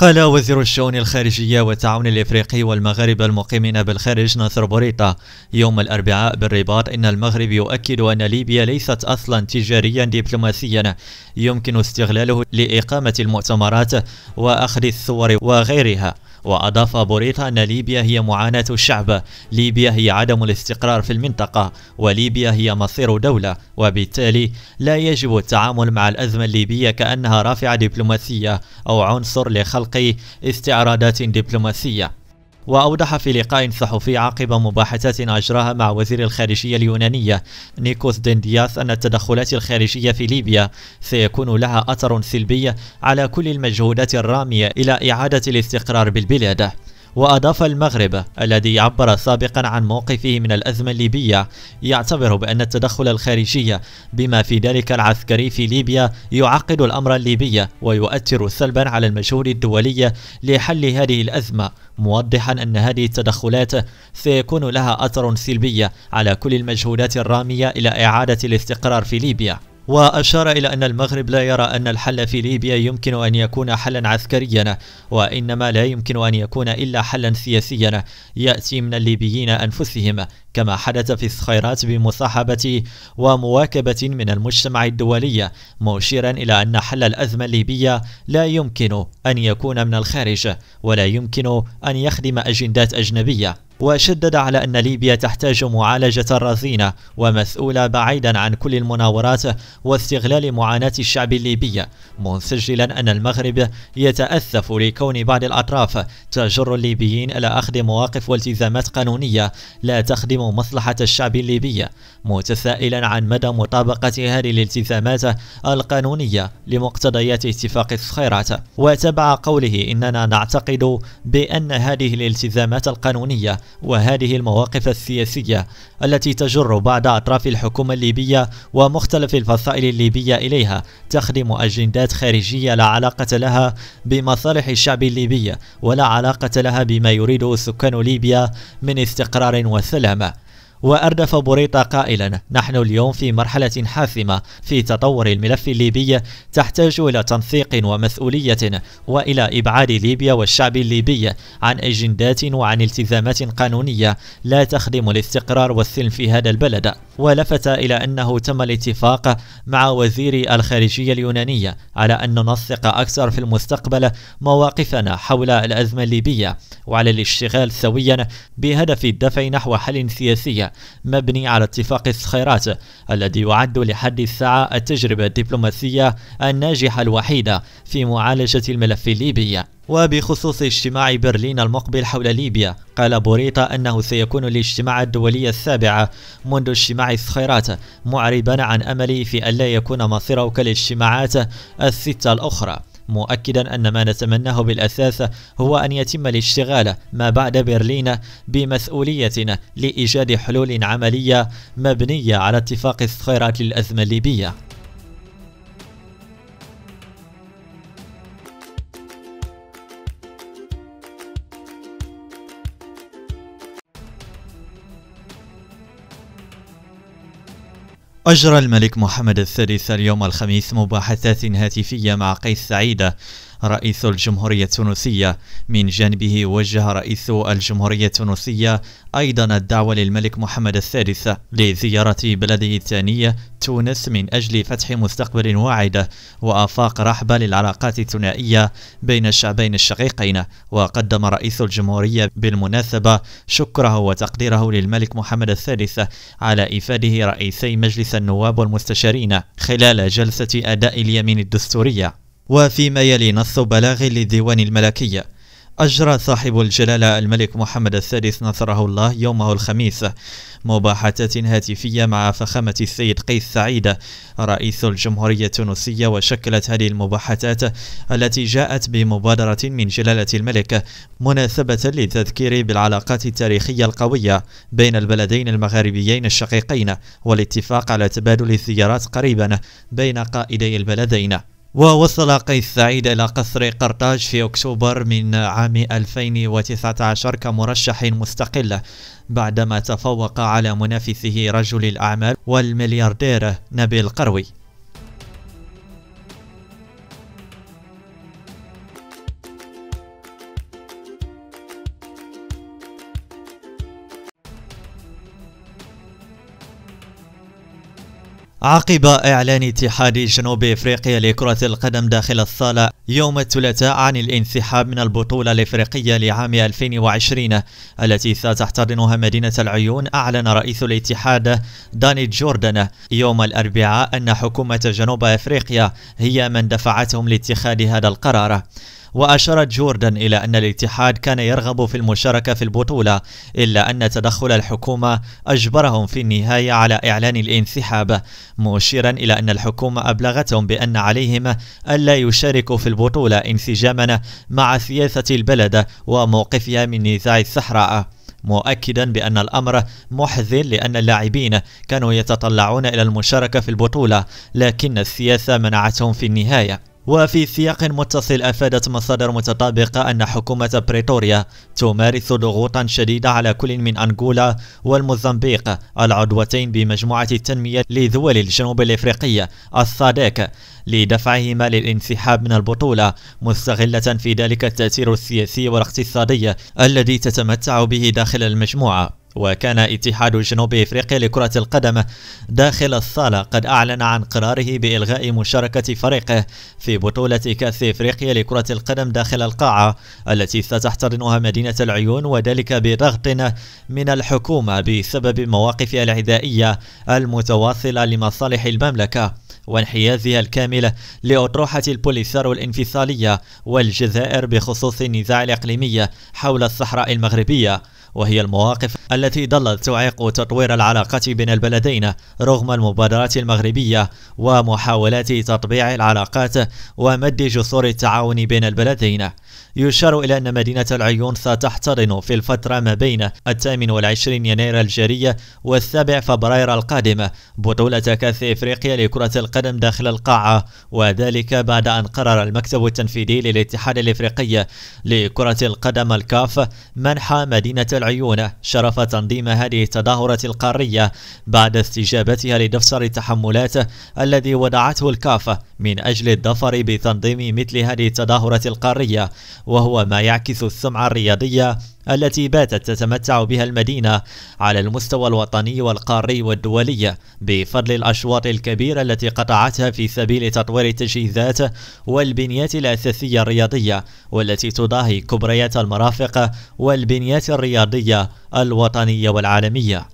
قال وزير الشؤون الخارجية والتعاون الإفريقي والمغاربة المقيمين بالخارج ناصر بوريطة يوم الأربعاء بالرباط إن المغرب يؤكد أن ليبيا ليست أصلا تجاريا دبلوماسيا يمكن استغلاله لإقامة المؤتمرات وأخذ الصور وغيرها وأضاف بوريطة أن ليبيا هي معاناة الشعب ليبيا هي عدم الاستقرار في المنطقة وليبيا هي مصير دولة وبالتالي لا يجب التعامل مع الأزمة الليبية كأنها رافعة دبلوماسية أو عنصر لخلق تلقي استعراضات دبلوماسية وأوضح في لقاء صحفي عقب مباحثات أجراها مع وزير الخارجية اليونانية نيكوس ديندياس أن التدخلات الخارجية في ليبيا سيكون لها أثر سلبي على كل المجهودات الرامية إلى إعادة الاستقرار بالبلاد وأضاف المغرب الذي عبر سابقا عن موقفه من الأزمة الليبية يعتبر بأن التدخل الخارجي بما في ذلك العسكري في ليبيا يعقد الأمر الليبي ويؤثر سلبا على المجهود الدولي لحل هذه الأزمة موضحا أن هذه التدخلات سيكون لها أثر سلبي على كل المجهودات الرامية إلى إعادة الاستقرار في ليبيا وأشار إلى أن المغرب لا يرى أن الحل في ليبيا يمكن أن يكون حلا عسكريا وإنما لا يمكن أن يكون إلا حلا سياسيا يأتي من الليبيين أنفسهم كما حدث في الصخيرات بمصاحبة ومواكبة من المجتمع الدولي مشيرا إلى أن حل الأزمة الليبية لا يمكن أن يكون من الخارج ولا يمكن أن يخدم أجندات أجنبية وشدد على أن ليبيا تحتاج معالجة رزينة ومسؤولة بعيدا عن كل المناورات واستغلال معاناة الشعب الليبي منسجلا أن المغرب يتأسف لكون بعض الأطراف تجر الليبيين إلى أخذ مواقف والتزامات قانونية لا تخدم مصلحة الشعب الليبي متسائلا عن مدى مطابقة هذه الالتزامات القانونية لمقتضيات اتفاق الصخيرات وتبع قوله إننا نعتقد بأن هذه الالتزامات القانونية وهذه المواقف السياسية التي تجر بعض أطراف الحكومة الليبية ومختلف الفصائل الليبية إليها تخدم أجندات خارجية لا علاقة لها بمصالح الشعب الليبي ولا علاقة لها بما يريده سكان ليبيا من استقرار وسلامة وأردف بوريطة قائلا نحن اليوم في مرحلة حاسمة في تطور الملف الليبي تحتاج إلى تنسيق ومسؤولية وإلى إبعاد ليبيا والشعب الليبي عن أجندات وعن التزامات قانونية لا تخدم الاستقرار والسلم في هذا البلد ولفت إلى أنه تم الاتفاق مع وزير الخارجية اليونانية على أن ننسق أكثر في المستقبل مواقفنا حول الأزمة الليبية وعلى الاشتغال سويا بهدف الدفع نحو حل سياسي مبني على اتفاق الصخيرات الذي يعد لحد الساعة التجربة الدبلوماسية الناجحة الوحيدة في معالجة الملف الليبي وبخصوص اجتماع برلين المقبل حول ليبيا قال بوريطا أنه سيكون الاجتماع الدولي السابع منذ اجتماع الصخيرات معربا عن أمله في ألا يكون مصيره كالاجتماعات الستة الأخرى مؤكدا أن ما نتمناه بالأساس هو أن يتم الاشتغال ما بعد برلين بمسؤوليتنا لإيجاد حلول عملية مبنية على اتفاق الصخيرات للأزمة الليبية أجرى الملك محمد الثالث اليوم الخميس مباحثات هاتفية مع قيس سعيدة رئيس الجمهورية التونسية من جانبه وجه رئيس الجمهورية التونسية أيضا الدعوة للملك محمد الثالث لزيارة بلده الثانية تونس من أجل فتح مستقبل واعد وآفاق رحبة للعلاقات الثنائية بين الشعبين الشقيقين وقدم رئيس الجمهورية بالمناسبة شكره وتقديره للملك محمد الثالث على إفاده رئيسي مجلس النواب والمستشارين خلال جلسة أداء اليمين الدستورية وفيما يلي نص بلاغ للديوان الملكي أجرى صاحب الجلالة الملك محمد الثالث نصره الله يومه الخميس مباحثات هاتفية مع فخامة السيد قيس سعيد رئيس الجمهورية التونسية وشكلت هذه المباحثات التي جاءت بمبادرة من جلالة الملك مناسبة للتذكير بالعلاقات التاريخية القوية بين البلدين المغاربيين الشقيقين والاتفاق على تبادل الزيارات قريبا بين قائدي البلدين ووصل قيس سعيد إلى قصر قرطاج في أكتوبر من عام 2019 كمرشح مستقل بعدما تفوق على منافسه رجل الأعمال والملياردير نبيل قروي عقب إعلان اتحاد جنوب إفريقيا لكرة القدم داخل الصالة يوم الثلاثاء عن الانسحاب من البطولة الإفريقية لعام 2020 التي ستحتضنها مدينة العيون أعلن رئيس الاتحاد داني جوردن يوم الأربعاء أن حكومة جنوب إفريقيا هي من دفعتهم لاتخاذ هذا القرار وأشار جوردن إلى أن الاتحاد كان يرغب في المشاركة في البطولة إلا أن تدخل الحكومة أجبرهم في النهاية على إعلان الانسحاب مشيرا إلى أن الحكومة أبلغتهم بأن عليهم ألا يشاركوا في البطولة انسجاما مع سياسة البلد وموقفها من نزاع الصحراء مؤكدا بأن الأمر محزن لأن اللاعبين كانوا يتطلعون إلى المشاركة في البطولة لكن السياسة منعتهم في النهاية وفي سياق متصل أفادت مصادر متطابقة أن حكومة بريتوريا تمارس ضغوطا شديدة على كل من أنغولا والموزمبيق العضوتين بمجموعة التنمية لدول الجنوب الإفريقية الصادق لدفعهما للانسحاب من البطولة مستغلة في ذلك التأثير السياسي والاقتصادي الذي تتمتع به داخل المجموعة وكان اتحاد جنوب افريقيا لكرة القدم داخل الصالة قد اعلن عن قراره بالغاء مشاركة فريقه في بطولة كأس افريقيا لكرة القدم داخل القاعة التي ستحتضنها مدينة العيون وذلك بضغط من الحكومة بسبب مواقفها العدائية المتواصلة لمصالح المملكة وانحيازها الكامل لأطروحة البوليساريو الانفصالية والجزائر بخصوص النزاع الإقليمي حول الصحراء المغربية وهي المواقف التي ظلت تعيق تطوير العلاقة بين البلدين رغم المبادرات المغربية ومحاولات تطبيع العلاقات ومد جسور التعاون بين البلدين يشار إلى أن مدينة العيون ستحتضن في الفترة ما بين الثامن والعشرين يناير الجارية والسابع فبراير القادم بطولة كأس إفريقيا لكرة القدم داخل القاعة وذلك بعد أن قرر المكتب التنفيذي للاتحاد الإفريقي لكرة القدم الكاف منح مدينة العيون شرف تنظيم هذه التظاهرة القارية بعد استجابتها لدفتر التحملات الذي وضعته الكافة من أجل الظفر بتنظيم مثل هذه التظاهرة القارية وهو ما يعكس السمعة الرياضية التي باتت تتمتع بها المدينة على المستوى الوطني والقاري والدولي بفضل الأشواط الكبيرة التي قطعتها في سبيل تطوير التجهيزات والبنيات الأساسية الرياضية والتي تضاهي كبريات المرافق والبنيات الرياضية الوطنية والعالمية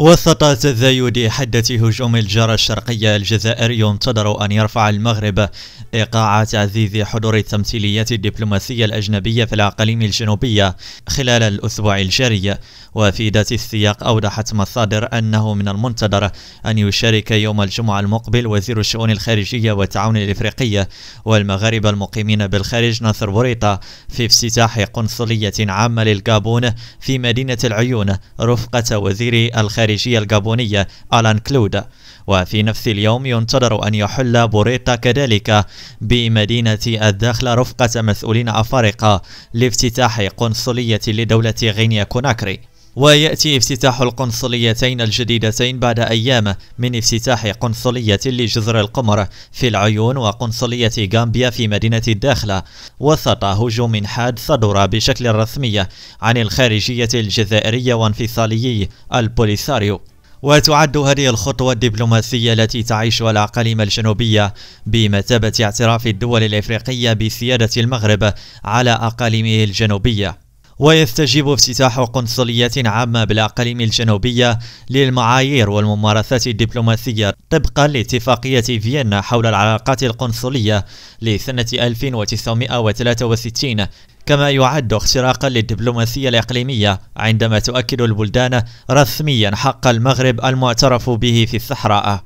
وسط تزايد حدة هجوم الجارة الشرقية الجزائري ينتظر أن يرفع المغرب إيقاع تعزيز حضور التمثيليات الدبلوماسية الأجنبية في الأقاليم الجنوبية خلال الأسبوع الجاري وفي ذات السياق أوضحت مصادر أنه من المنتظر أن يشارك يوم الجمعة المقبل وزير الشؤون الخارجية والتعاون الإفريقي والمغاربة المقيمين بالخارج ناصر بوريطة في افتتاح قنصلية عامة للجابون في مدينة العيون رفقة وزير الخارجية الخارجية الجابونية ألان كلود وفي نفس اليوم ينتظر أن يحل بوريتا كذلك بمدينة الداخلة رفقة مسؤولين أفارقة لافتتاح قنصلية لدولة غينيا كوناكري ويأتي افتتاح القنصليتين الجديدتين بعد أيام من افتتاح قنصلية لجزر القمر في العيون وقنصلية غامبيا في مدينة الداخلة وسط هجوم حاد صدر بشكل رسمي عن الخارجية الجزائرية وانفصاليي البوليساريو وتعد هذه الخطوة الدبلوماسية التي تعيشها الأقاليم الجنوبية بمثابة اعتراف الدول الإفريقية بسيادة المغرب على أقاليمه الجنوبية ويستجيب افتتاح قنصلية عامة بالأقاليم الجنوبية للمعايير والممارسات الدبلوماسية طبقا لاتفاقية فيينا حول العلاقات القنصلية لسنة 1963 كما يعد اختراقا للدبلوماسية الإقليمية عندما تؤكد البلدان رسميا حق المغرب المعترف به في الصحراء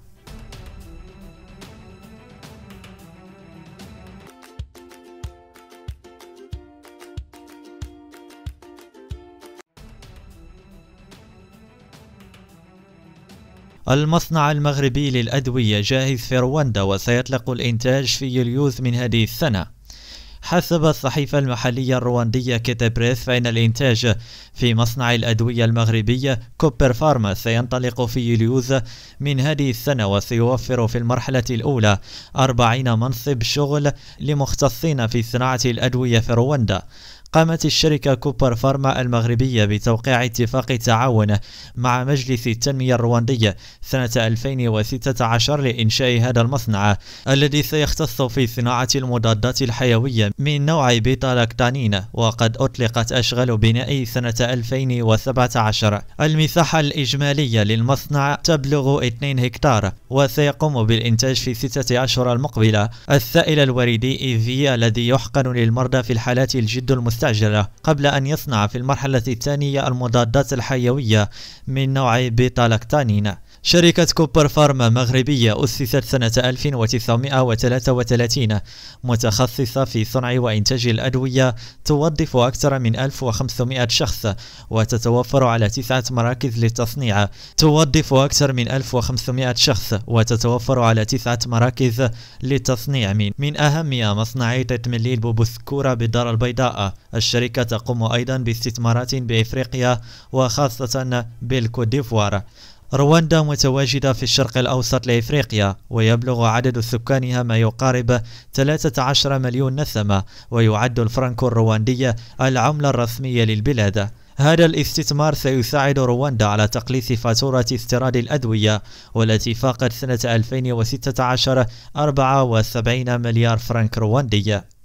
المصنع المغربي للأدوية جاهز في رواندا وسيطلق الإنتاج في يوليوز من هذه السنة حسب الصحيفة المحلية الرواندية كيتابريس فإن الإنتاج في مصنع الأدوية المغربية كوبر فارما سينطلق في يوليوز من هذه السنة وسيوفر في المرحلة الأولى 40 منصب شغل لمختصين في صناعة الأدوية في رواندا قامت الشركة كوبر فارما المغربية بتوقيع اتفاق تعاون مع مجلس التنمية الرواندية سنة 2016 لإنشاء هذا المصنع الذي سيختص في صناعة المضادات الحيوية من نوع بيتالاكتانين وقد أطلقت أشغال بنائي سنة 2017 المساحة الإجمالية للمصنع تبلغ 2 هكتار وسيقوم بالإنتاج في ستة أشهر المقبلة السائل الوريدي إيفيا الذي يحقن للمرضى في الحالات الجد المستمرة المستعجلة قبل أن يصنع في المرحلة الثانية المضادات الحيوية من نوع بيتا لاكتانين شركة كوبر فارما مغربية أسست سنة 1933 متخصصة في صنع وإنتاج الأدوية توظف أكثر من 1500 شخص وتتوفر على تسعة مراكز للتصنيع توظف أكثر من 1500 شخص وتتوفر على تسعة مراكز للتصنيع من من أهمها مصنعي تتملي البوبوسكورة بالدار البيضاء الشركة تقوم أيضا باستثمارات بإفريقيا وخاصة بالكوديفوار رواندا متواجدة في الشرق الأوسط لإفريقيا ويبلغ عدد سكانها ما يقارب 13 مليون نسمة ويعد الفرنك الرواندي العملة الرسمية للبلاد هذا الاستثمار سيساعد رواندا على تقليص فاتورة استيراد الأدوية والتي فاقت سنة 2016 74 مليار فرنك رواندي